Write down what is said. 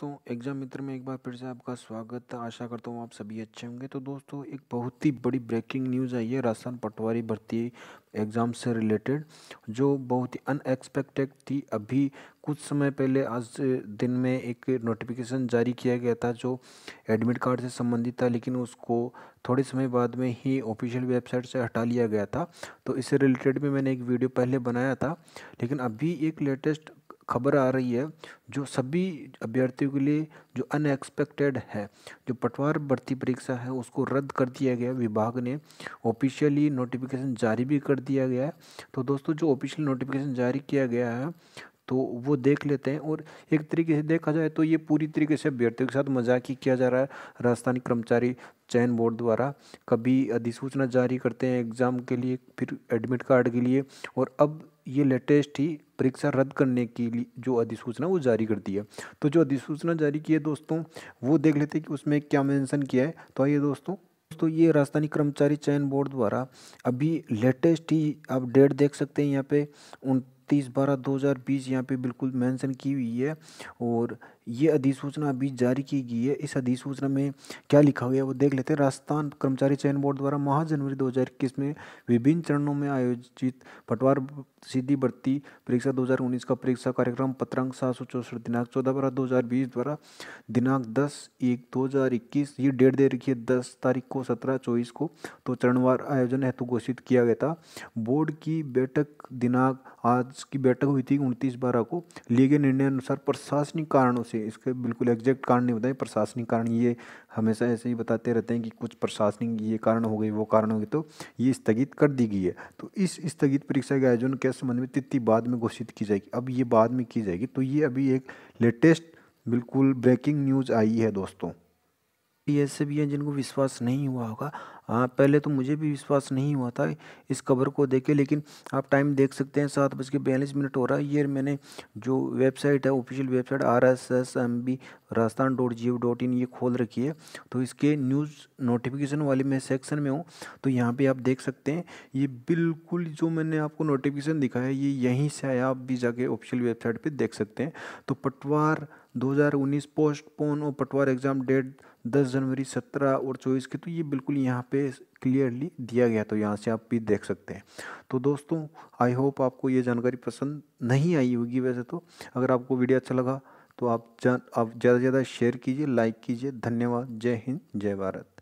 दोस्तों एग्जाम मित्र में एक बार फिर से आपका स्वागत है आशा करता हूँ आप सभी अच्छे होंगे तो दोस्तों एक बहुत ही बड़ी ब्रेकिंग न्यूज़ आई है राजस्थान पटवारी भर्ती एग्ज़ाम से रिलेटेड जो बहुत ही अनएक्सपेक्टेड थी अभी कुछ समय पहले आज दिन में एक नोटिफिकेशन जारी किया गया था जो एडमिट कार्ड से संबंधित था लेकिन उसको थोड़े समय बाद में ही ऑफिशियल वेबसाइट से हटा लिया गया था तो इससे रिलेटेड भी मैंने एक वीडियो पहले बनाया था लेकिन अभी एक लेटेस्ट खबर आ रही है जो सभी अभ्यर्थियों के लिए जो अनएक्सपेक्टेड है जो पटवार भर्ती परीक्षा है उसको रद्द कर दिया गया विभाग ने ऑफिशियली नोटिफिकेशन जारी भी कर दिया गया है तो दोस्तों जो ऑफिशियल नोटिफिकेशन जारी किया गया है तो वो देख लेते हैं और एक तरीके से देखा जाए तो ये पूरी तरीके से अभ्यर्थियों के साथ मजाक ही किया जा रहा है राजस्थानी कर्मचारी चयन बोर्ड द्वारा कभी अधिसूचना जारी करते हैं एग्ज़ाम के लिए फिर एडमिट कार्ड के लिए और अब ये लेटेस्ट ही परीक्षा रद्द करने की जो अधिसूचना वो जारी कर दी है तो जो अधिसूचना जारी की है दोस्तों वो देख लेते हैं कि उसमें क्या मेंशन किया है तो आइए दोस्तों दोस्तों ये राजस्थानी कर्मचारी चयन बोर्ड द्वारा अभी लेटेस्ट ही आप डेट देख सकते हैं यहाँ पे उन तीस बारह दो हज़ार बीस यहाँ पे बिल्कुल मेंशन की हुई है और ये अधिसूचना अभी जारी की गई है इस अधिसूचना में क्या लिखा गया वो देख लेते हैं राजस्थान कर्मचारी चयन बोर्ड द्वारा माह जनवरी 2021 में विभिन्न चरणों में आयोजित पटवार सीधी भर्ती परीक्षा 2019 का परीक्षा कार्यक्रम पत्रांक सात सौ चौसठ दिनांक चौदह बारह दो हज़ार बीस द्वारा दिनांक दस एक दो हज़ार इक्कीस ये डेट दे रखी है दस तारीख को सत्रह चौबीस को तो चरणवार आयोजन हेतु घोषित किया गया था बोर्ड की बैठक दिनांक आज की बैठक हुई थी उनतीस बारह को लिए गए निर्णय अनुसार प्रशासनिक कारणों से से इसके बिल्कुल एग्जैक्ट कारण नहीं बताए प्रशासनिक कारण ये हमेशा ऐसे ही बताते रहते हैं कि कुछ प्रशासनिक ये कारण हो गए वो कारण हो गए तो ये स्थगित कर दी गई है तो इस स्थगित परीक्षा के आयोजन के संबंध में तिथि बाद में घोषित की जाएगी अब ये बाद में की जाएगी तो ये अभी एक लेटेस्ट बिल्कुल ब्रेकिंग न्यूज़ आई है दोस्तों भी ऐसे भी हैं जिनको विश्वास नहीं हुआ होगा हाँ पहले तो मुझे भी विश्वास नहीं हुआ था इस खबर को देखे लेकिन आप टाइम देख सकते हैं सात बज के बयालीस मिनट हो रहा है ये मैंने जो वेबसाइट है official website R S S M B Rajasthan dot G O dot in ये खोल रखी है तो इसके न्यूज़ नोटिफिकेशन वाले मैं सेक्शन में हूँ तो यहाँ पर आप देख सकते हैं ये बिल्कुल जो मैंने आपको नोटिफिकेशन दिखाया ये यहीं से आया आप भी जाके ऑफिशियल वेबसाइट पर देख सकते हैं तो पटवार 2019 पोस्टपोन और पटवार एग्ज़ाम डेट 10 जनवरी 17 और 24 की तो ये बिल्कुल यहाँ पे क्लियरली दिया गया तो यहाँ से आप भी देख सकते हैं तो दोस्तों आई होप आपको ये जानकारी पसंद नहीं आई होगी वैसे तो अगर आपको वीडियो अच्छा लगा तो आप जान आप ज़्यादा से ज़्यादा शेयर कीजिए लाइक कीजिए धन्यवाद जय हिंद जय भारत